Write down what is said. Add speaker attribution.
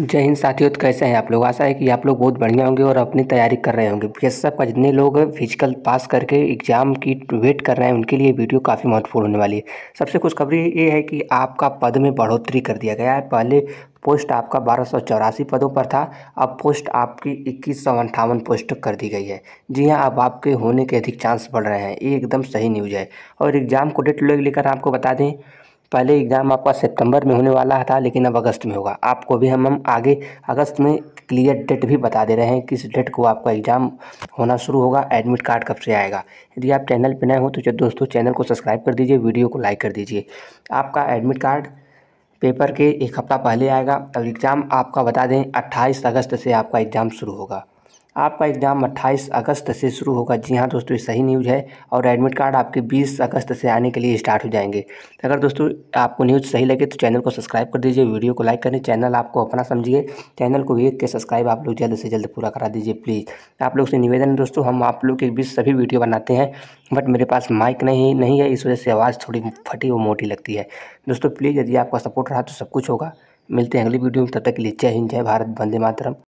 Speaker 1: जय हिंद साथियों तो कैसे हैं आप लोग आशा है कि आप लोग बहुत बढ़िया होंगे और अपनी तैयारी कर रहे होंगे बी एस का जितने लोग फिजिकल पास करके एग्जाम की वेट कर रहे हैं उनके लिए वीडियो काफ़ी महत्वपूर्ण होने वाली है सबसे कुछ खबरी ये है कि आपका पद में बढ़ोतरी कर दिया गया है पहले पोस्ट आपका बारह पदों पर था अब पोस्ट आपकी इक्कीस सौ अंठावन पोस्ट कर दी गई है जी हाँ अब आपके होने के अधिक चांस बढ़ रहे हैं ये एकदम सही न्यूज़ है और एग्ज़ाम को डेट लेकर आपको बता दें पहले एग्ज़ाम आपका सितंबर में होने वाला था लेकिन अब अगस्त में होगा आपको भी हम हम आगे अगस्त में क्लियर डेट भी बता दे रहे हैं किस डेट को आपका एग्ज़ाम होना शुरू होगा एडमिट कार्ड कब से आएगा यदि आप चैनल पर नए हो तो दोस्तों चैनल को सब्सक्राइब कर दीजिए वीडियो को लाइक कर दीजिए आपका एडमिट कार्ड पेपर के एक हफ़्ता पहले आएगा अब एग्ज़ाम आपका बता दें अट्ठाईस अगस्त से आपका एग्ज़ाम शुरू होगा आपका एग्ज़ाम 28 अगस्त से शुरू होगा जी हाँ दोस्तों ये सही न्यूज़ है और एडमिट कार्ड आपके 20 अगस्त से आने के लिए स्टार्ट हो जाएंगे अगर दोस्तों आपको न्यूज़ सही लगे तो चैनल को सब्सक्राइब कर दीजिए वीडियो को लाइक करें चैनल आपको अपना समझिए चैनल को भी के सब्सक्राइब आप लोग जल्द से जल्द पूरा करा दीजिए प्लीज़ आप लोग से निवेदन है दोस्तों हम आप लोग के बीच सभी वीडियो बनाते हैं बट मेरे पास माइक नहीं नहीं है इस वजह से आवाज़ थोड़ी फटी और मोटी लगती है दोस्तों प्लीज़ यदि आपका सपोर्ट रहा तो सब कुछ होगा मिलते हैं अगली वीडियो में तब तक के लिए जय हिंद जय भारत वंदे मातरम